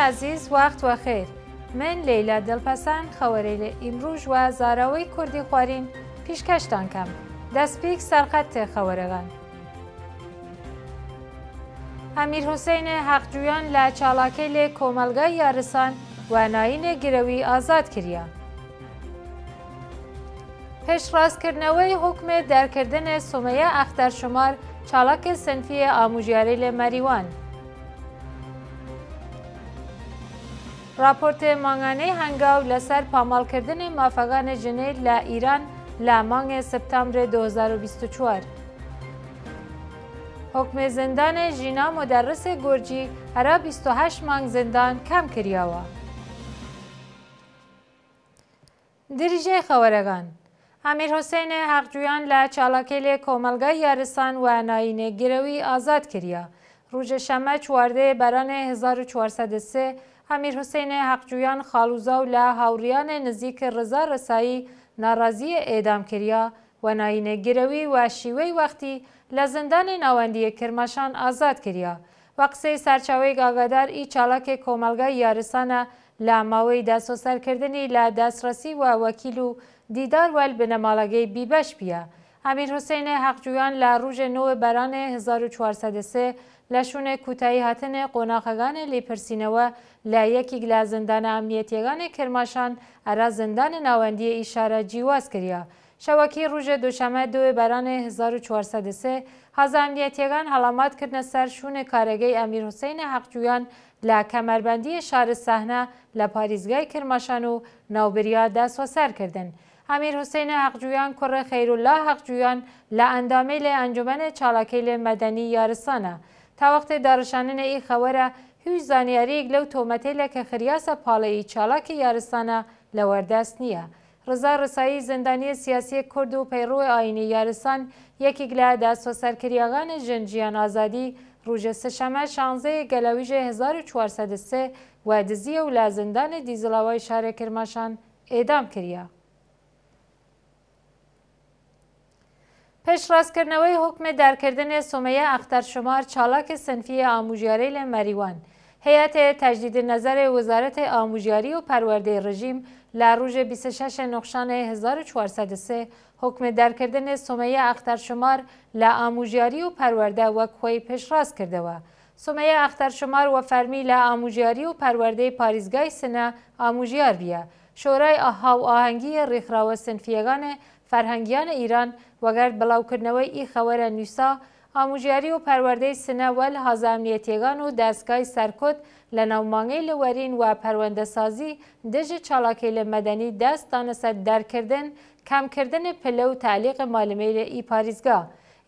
عزیز وەخت وە خیر من لەیلا دڵپەسان خەوەرەی لە ئیمڕۆژ وە زاراوەی کوردی خوارین پیشکەشتان کەم دەستپیک سەرقەت تێخەوەرەگان ئەمیر حوسینە حەقجویان لە چاڵاکەی لێ کۆمەلگای یارسان واناینە گرەوی ئازاد کردە پێشڕاستکردنەوەی حکمێ دەرکردنە سومەیە ئەختەر شمار چاڵاکە سنفیە ئاموژیاری لە مەریوان راپۆرتێ مانگانەی هەنگاو لەسەر پامالکردنی مافەکانە ژنێر لە ئیران لە مانگێ سپتامبرێ 2024. حکمێ زندانە ژینا مۆدەڕسێ گۆرجی هەرا 28 مانگ زندان کەم کریاوە. دریژێ خەوەرەگان. ئەمیر حوسێنێ هەقجویان لە چاڵەکەی لێ کۆمەلگای یاریسان و ناینێ گرەوی ئازاد کریە. ڕوژە شەمە چواردەیە بەرانێ 1400 سێ هەمیر حوسینێ حەقجویان خاڵوزا و لە هاوریانە نزیک ڕزا ڕسایی ناڕازیە ئێدامکریا و ناینەگرەوی و شیوەی وەختی لە زندانی ناوەندیە کرماشان ئازاد کریا. وە قسەی سەرچاوی گاگادار ئی چالاکی کۆمەلگای یارسانە لە ماوەی داسۆسەرکردنی لە دەسرەسی و وەکیل و دیدار وەل بنەماڵەگەی بیبەش بیە. ئەمیر حوسینێ حەقجویان لە ڕژێ نوێ بەرانێ 1400 لە شوونێ کوتایی هاتنێ قۆناغەکانە لێپرسینەوە لە یەکی لا زندانە ئەمیەتیەکانی کرماشان ئەرا زندانە ناوەندیە ئیشارە جیواز کردیا. شەوەکی ڕژێ دوشەمە دوێ بەرانێ 1400 هەزانیەتیەکان هەڵامات کردنە سەر شوونێ کارەگەی ئەمیر حوسینە حەقجویان لە کەمەربەندی شارە ساحنا لە پارێزگای کرماشان و ناوبریا داسوەسەرکردن. ئەمیر حوسینە حەقجویان کوڕە خەیروللا حەقجویان لە ئەندامەی لێ ئەنجومەنە چاڵەکەی لێ مەدەنی یارسانە تاوەختێ داڕشانە ئی خەوەرە هیچ زانیاریەک لەو تۆمەتەی لە کە خریاسە پاڵەیی چالاکی یارسانە لە وەردەست نییە. ڕزا ڕسایی زندانی سیاسی کورد و پەیڕۆی ئاینی یارسان یەکێک لە داسۆسەرکریاغانە ژەنجیان ئازادی ڕوژە سەشەمە شانزەیە گەلەویژە 1400 و دزیە و لە زندانی دیزڵاوای شارە کرماشان ئێدام کردە. در حکم درکردن سومەیە شمار چالاک سنفی آموژیاری مریوان ماریوان تجدید نظر وزارت وزارت و پرورده رژیم لە 26 نقشان 1403 کردن درکردن سومەیە شمار لە ئاموژیاری و پرورده پیش کرده پێشڕاست کردەوە. سومەیە شمار و فرمی لە ئاموژیاری و پرورده پاریزگای سنه ئاموژیار بیا شورای هاو و ئاهەنگی ڕێکخراوە فەرهەنگیان ئیران وەگەر بڵاوکردنەوەی ئی خەوەرە نووسا هەموژیاری و پەروەردەی سنەوە لە هەزامنیە تێگان و دەستگای سەرکۆت لە ناومانگەی لە وەرین و پەروەندەسازی دژی چالاکەی لە مەدەنی دەستانە سەر دەرکردن کەمکردن پلە و تالیق مالمەی لە ئی پارێزگا.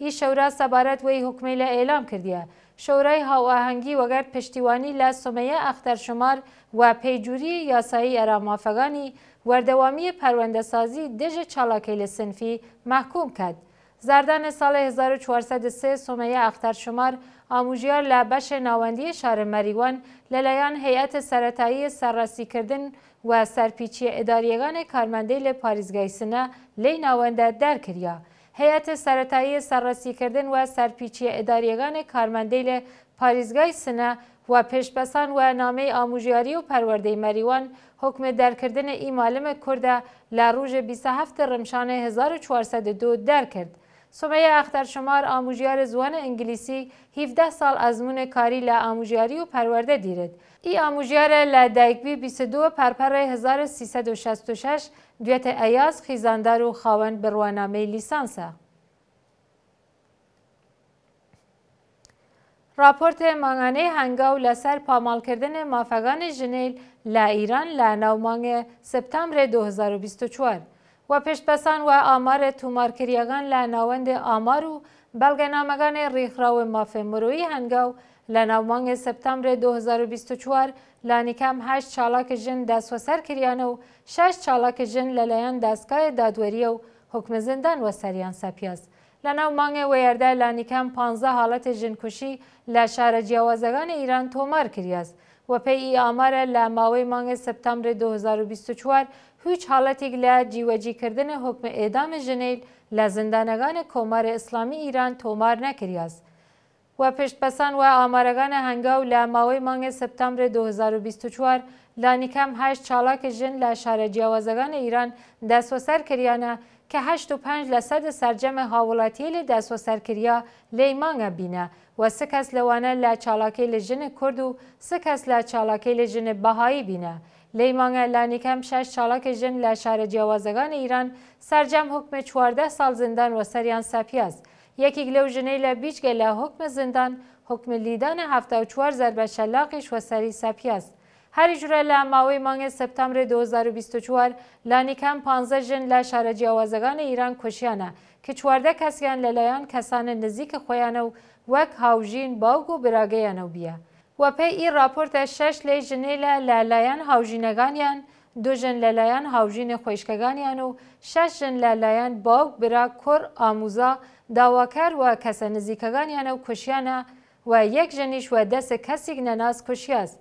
ئی شەورا سەبارەت وەی حکومی لە ئێلام کردیە. شورای هاوەهەنگی وەگەر پشتیوانی لە سومەیە ئەختەرشمار و پەیجووری یاسایی ئەرامافەکانی وردوامی پرونده سازی دژ چالاکیل سنفی محکوم کرد. زردان سال 1403 سومیه اختر شمار آموژیار لبش ناوندی شهر مریوان للیان هیئت سرطایی سرراسی کردن و سرپیچی اداریگان کارمندیل پاریزگیسنه لی ناونده در کریا. هیئت سرطایی سرراسی کردن و سرپیچی اداریگان کارمندیل پاریزگای سنه و پیشبسان و نامه آموژیاری و پرورده مریوان حکم درکردن ای معلم کرده لروژ 27 رمشان 1402 در کرد. سمیه اخترشمار آموژیار زوان انگلیسی 17 سال ازمون کاری ل آموژیاری و پرورده دیرد. ای آموژیار ل دایکبی 22 پرپر 1366 دویت ایاز خیزاندار و خواهند بروانامه لیسانسه. راپۆرتێ مانگانەی هەنگاو لەسەر پامالکردنی مافەکانی ژنیل لە ئیران لە ناومانگە سپتامبرێ 2024 و پێشپەسان وە ئامارە تومارکریەکان لە ناوەندی ئامار و بەڵگەنامەکانی ڕێکخراوە مافێ مرۆیی هەنگاو لە ناومانگە سپتامبرێ 2024 لانیکەم هەشت چالاکە ژن دەسوەسەر کریانە و شش چالاکە ژن لەلایەن دەستگایە دادوەریە و حکمە زندان وە سەریان سەپیاست. لەناو مانگە وێردا لانیکەم پ حالەتی ژنکوشی لە شارە جیاوازەکانی ئیران تۆمار کریاست و پێی ئامارە لە ماوەی مانگە سپتامبری 2024 هیچ حالەتێک لە جیوەجیکردنە حکمە ئێدامە ژنیل لە زندانەکانە کۆمارە ئیسلامی ئیران تۆمار نەکریاست. و پشتبەسان و ئامارەکانە هەنگاو لە ماوەی مانگە سپتامبری 2024 لانیکەم هشت چالاکە ژن لە شارە جیاوازەکانی ئیران دەسوەسەر کریانە که 85 لصد سرجم هاولاتی لی دست و سرکریا لیمانگ بینه و سه کس چالاکی کرد کورد و سه کس لە چالاکی بهایی بینه. بەهایی لانیکم شش چالاک جن لە جوازگان ایران سرجم حکم 14 سال زندان و سریان سپی است، یکی ژنەی لە زندان لە حکم زندان حکم لیدان 74 و سری سپی است. هەری ژورە لە ماوەی مانگە سپتامبرێ 2024 لانیکان 15 ژن لە شارە جیاوازەکانی ئیران کوشیانە کە چواردە کەسیان لەلایەن کەسانە نزیکە خۆیانە و وەک هاوژین باوک و براگەیانە بیە. وەپەی ئی راپۆرتە شش لێ ژنێ لە لەلایەن هاوژینەکانیان دوژن لەلایەن هاوژینە خۆشکەکانیان و شش ژن لەلایەن باوک برا کوڕ ئاموزا داواکار و کەسە نزیکەکانیانە و کوشیانە و یەک ژنیش وە دەسە کەسێک نەناز کوشیاست.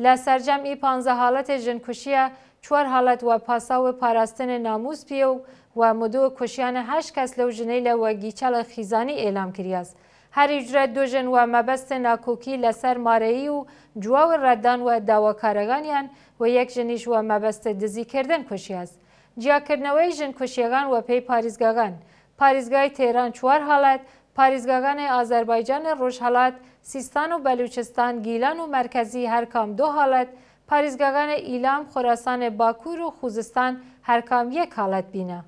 لە سەررجەمی پانزە حالڵەتێ ژنکوشیە چوار حالڵەت وە پاسا و پاراستنە ناموس پێ و و مدووە کوشیانە هەش کەس لەو ژنەی لە وەگیچە لە خیزانی ئێلام کریاست. هەریجرە دۆژن و مەبەستە ناکۆکی لەسەر مارەیی و جواوە ڕەدان و داواکارەکانیان و یەک ژنیش وە مەبەستە دزیکردن کوشیاست. جیاکردنەوەی ژن کوشیەکان و پێی پارێزگاگان. پارێزگای تێران چوار حالڵەت پاریزگاگان آذربایجان روش حالت، سیستان و بلوچستان، گیلان و مرکزی هر کام دو حالت، پاریزگاگان ایلام، خراسان باکور و خوزستان هر کام یک حالت بینه.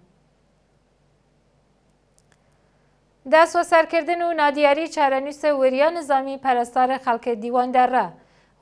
دست و سرکردن و نادیاری چارنوس وریان نظامی پرستار خلق دیوان در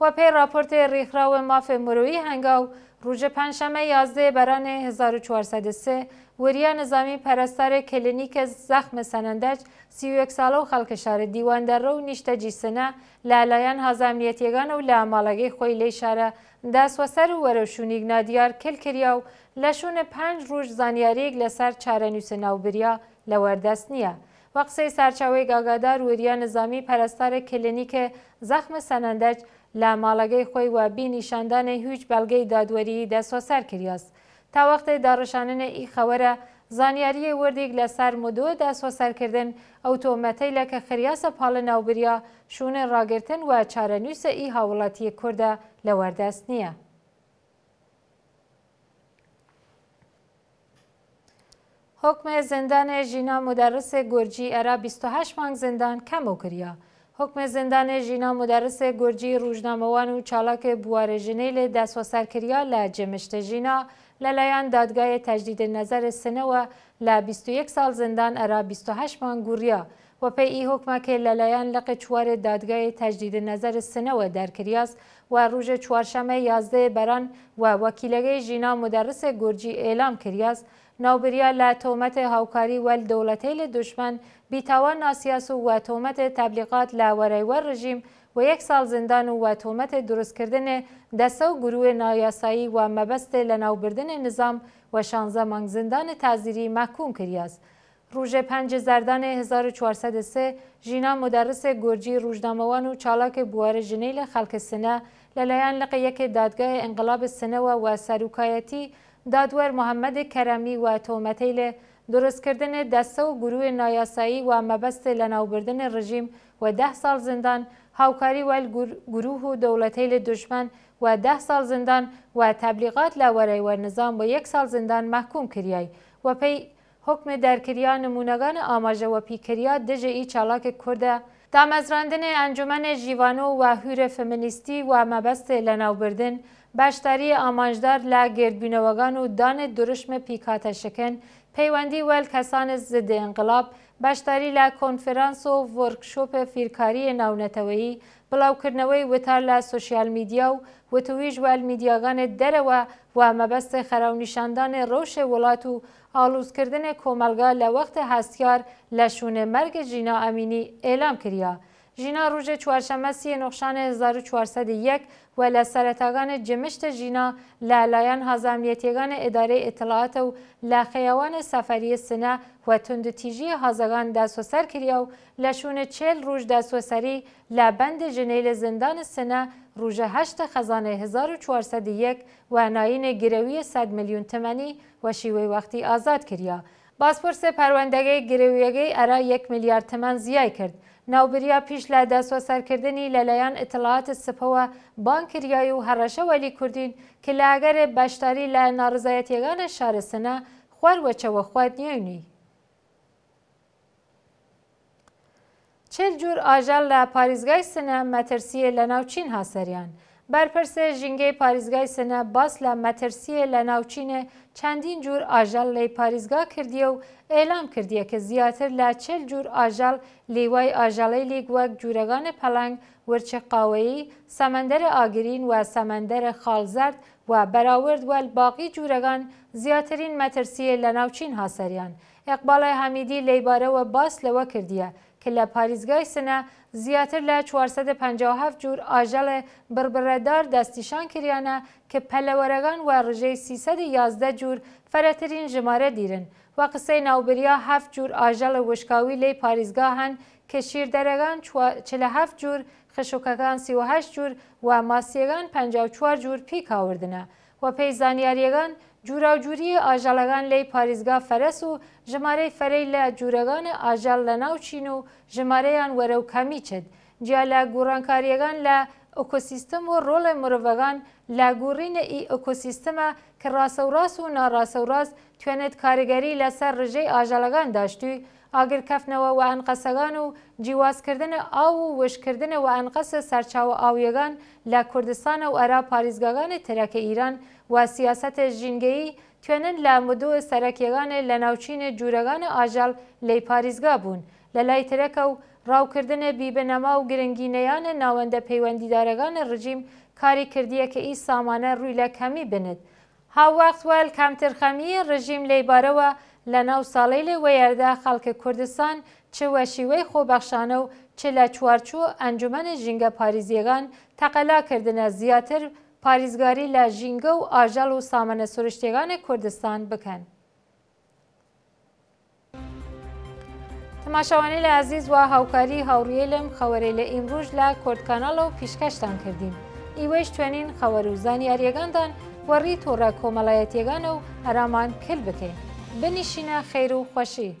و پێی راپۆرتی ڕێکخراوە مافێ مرۆوی هەنگاو ڕوژە پەنجشەمە یازدێ بەرانێ 1403 وریان نظامی پەرستارە کلینیکە زەخمە سەنەندەج سی ساڵە و خەڵکەشارە دیواندەڕە و نیشتە جیسنە لالایەن هازامنیەتیەکانە و لە ئاماڵەگەی خۆی لێ شارە داسوەسەر و وەرەشونیک نادیار کل کریا و لە شوونە پنج ڕۆژ زانیارێک لەسەر چارە نووسە ناوبریا لە وەردەست نییە. وە قسەی سەرچاوی گاگادار وریان نظامی پەرستارە کلینیکە زەخمە سەنەندەج لە ماڵەگەی خۆی و بینیشاندانەی هیچ بەڵگەی دادوەری دەسۆسەر کریاست تا وەختێ داڕشانە ئی خەوەرە زانیاری وردێک لە سەر مدۆ داسۆسەرکردن ئەو تۆمەتەی لەکە خریاسە پاڵە ناوبریا شوونە ڕاگرتن و چارەنووسە ئی هاوڵاتی کووردە لە وەردەست نییە. حکمێ زندانێ ژینا مدەرسێ گورجی ئەرا 28 مانگ زندان کەم و کریا. حکم زندان جینا مدرس گرجی روزنامهوان و چالاک بوار جنیل دست و سرکریا لجمشت ژینا لەلایەن تجدید نظر سنه و لە 21 سال زندان ارا 28 مان گوریا و پی ای حکم که للایان لق چوار دادگاه تجدید نظر سنه و روز چوارشمه یازده بەران و وەکیلەکەی جینا گرجی گرجی اعلام کریاس ناوبریا لە تومت هاوکاری و دولتیل دشمن بیتاوان ناسیاس و تهمت تبلیغات لاوره و رژیم و یک سال زندان و تهمت درست کردن دسته و گروه نایاسایی و مبست لناوبردن نظام و 16 مانگ زندان تعذیری محکوم کریاست. روژه پنج زردان 1403 ژینا مدرس گرجی روژناموان و چالاک بوار جنیل خلک سنه لەلایەن لقە یەکێ دادگای ئەنگڵاب سنەوە و سەرکایەتی دادوەر محەممەد کەرەمی و تۆمەتەی لە درستکردنی دەستە و گروه نایاسایی و مەبەستی لە ناوبردنی ڕژیم و ده ساڵ زندان هاوکاری وال گروه و دەوڵەتەی لە دژمن و ده ساڵ زندان و تبلیغات لە وەرەیوە نظام بۆ یەک ساڵ زندان مەحکوم کریای و پێی حکمە دەرکریا نمونەگان ئاماژەوە پیکریا دژەئی چالاکی کووردە، دامەزراندنی ئەنجومەنە ژیوانۆ و هورە فەمینیستی و مەبەستێ لە ناوبردن باشداری ئاماژدار لا گردبینەوەگان و دانێت درشمە پیکاتەشەکەن پەیوەندی وەل کەسانە زدە ئەنقلاب باشداری لا کۆنفرانس و وەرکشۆپە فیرکاریە ناونەتەوەیی بڵاوکردنەوەی وتار لە سوسیال میدیا و وتویش وەل میدیاگانت دەرەوە و مەبەستە خەراونیشاندانی ڕۆشە وڵات و ئالووزکردنە کۆمەلگا لە وەختە هەستیار لە شوونە مەرگە ژینا ئەمینی ئێلام کردیا. ژینا ڕژێ چوارشەمە سی نۆخشانە 1401 و لە سەرەتاگانە جمشتە ژینا لالایەن هەزامیەتیەکانە ئێدارەی ئتلاعاتە و لا خەیاوانە سەفەریە سنە و توندتیژیە هەزەگان داسۆسەر کریا و لە شوونە چێل ڕژ داسۆسەری لا بەندە ژنەی لە زندانە سنە ڕژە هەشتە خەزانە 1401 و ناینە گرەویە 100 میلیون تەمەنی وەشیوەی وەختی ئازاد کریا. باسپۆرسێ پەروەندەگەی گرێویەکەی ئەرا 1 میلیارد تەمان زیای کرد. ناوبریا پیش لە دەسۆسەرکردنی لەلایەن ئتلاعاتت سپەوە بانکریایی و هەڕەشەوەلی کوردین کە لاگەرێ بەشداری لە ناڕزایەتیەکانە شارەسەنە خواروەچەوە خواردنیێنی. چل جور ئاژەل لە پارێزگای سنە مەترسیە لە ناوچین هاسەریان. بەرپرسە ژینگەی پارێزگای سنە باس لە مەترسیە لە ناوچینە چەندین جوور ئاژەل لەی پارێزگا کردیە و ئێلام کردیە کە زیاتر لە چل جوور ئاژەل لێوای ئاژەڵی لێگوەک جوورەکانە پەلنگ ورچە قاوەیی سەمەندەرە ئاگرین و سەمەندەرە خاڵزارد و بەراورد وەل باقی جوورەکان زیاترین مەترسیە لە ناوچین هاسەریان. ئەقباڵی هەمیدی لەیبارەوە باس لەوە کردیە کە لە پارێزگای سنە زیاتر لە 457 جور ئاژەڵێ بربڕەدار دەستیشان کریانە کە پەلەوەرەگان و ڕژەی 311 جور فەرەترین ژمارە دیرن و قسەی ناوبریا هەفت جور ئاژەڵە وشکاوی لەی پارێزگا هەن کە شیردەرەگان 47 جور خشوکەکان 38 جور و ماسیەکان 54 جور پیکاوردنە و پێی زانیاریەکان جوراوجووری ئاژەلەکان لی پارێزگا فەرەس و ژمارەی فەرەی لە جوورەکانە ئاژەل لە ناوچین و ژمارەیان وەرە و کەمی چد جیا لە گۆڕانکاریەکان لە ئۆکۆسیستم و ڕۆڵی مرۆڤەکان لاگۆڕینە ئی ئۆکۆسیستەمە کە ڕاستە و ڕاست و ناڕاستە و ڕاست توێنێت کارگەری لەسەر ڕژەی ئاژەلەکان داشتوی ئاگرکەفنەوە و ئەنقەسەکان و جیوازکردنە ئاو و وشکردنە و ئەنقەسە سەرچاوە ئاویەکان لە کوردستانە و ئەرا پارێزگاگانی تەرەکە ئیران و سیاسەتە ژینگەیی توێنن لە مدوە سەرەکیێگانە لە ناوچینە جوورەکانە ئاژال لی پارێزگا بوون لە لای تەرەکە و ڕاوکردنە بیبنەما و گرنگینەیانە ناوەندە پەیوەندیدارەکانە ڕژیم کاریکردیەکە ئی سامانە ڕووی لە کەمی بنت. هاوەختوەل کامترخەمی ڕژیم لەیبارەوە لە ناو ساڵەی لێ وەیەردا خەڵکە کوردستان چوە شیوەی خۆبەخشانە و چ لە چوارچوو ئەنجومەنە ژینگە پارێزیەکان تەقەلاکردنە زیاتر پارێزگاری لە ژینگە و ئاژەڵ و سامانە سروشتێگانی کوردستان بکەن. تەماشاوانی لە عزیز و هاوکاری هاوڕێ لەم خەوەرەی لە ئیمڕۆژ لە کۆردکانال و پیشکەشتان کردین. ئیوەش توێنین خەوەر و زانیاریەکاندان وەڕی تۆڕە کۆمەڵایەتیەکان و هەرامان کل بکەین. بنشینه خیر و خوشی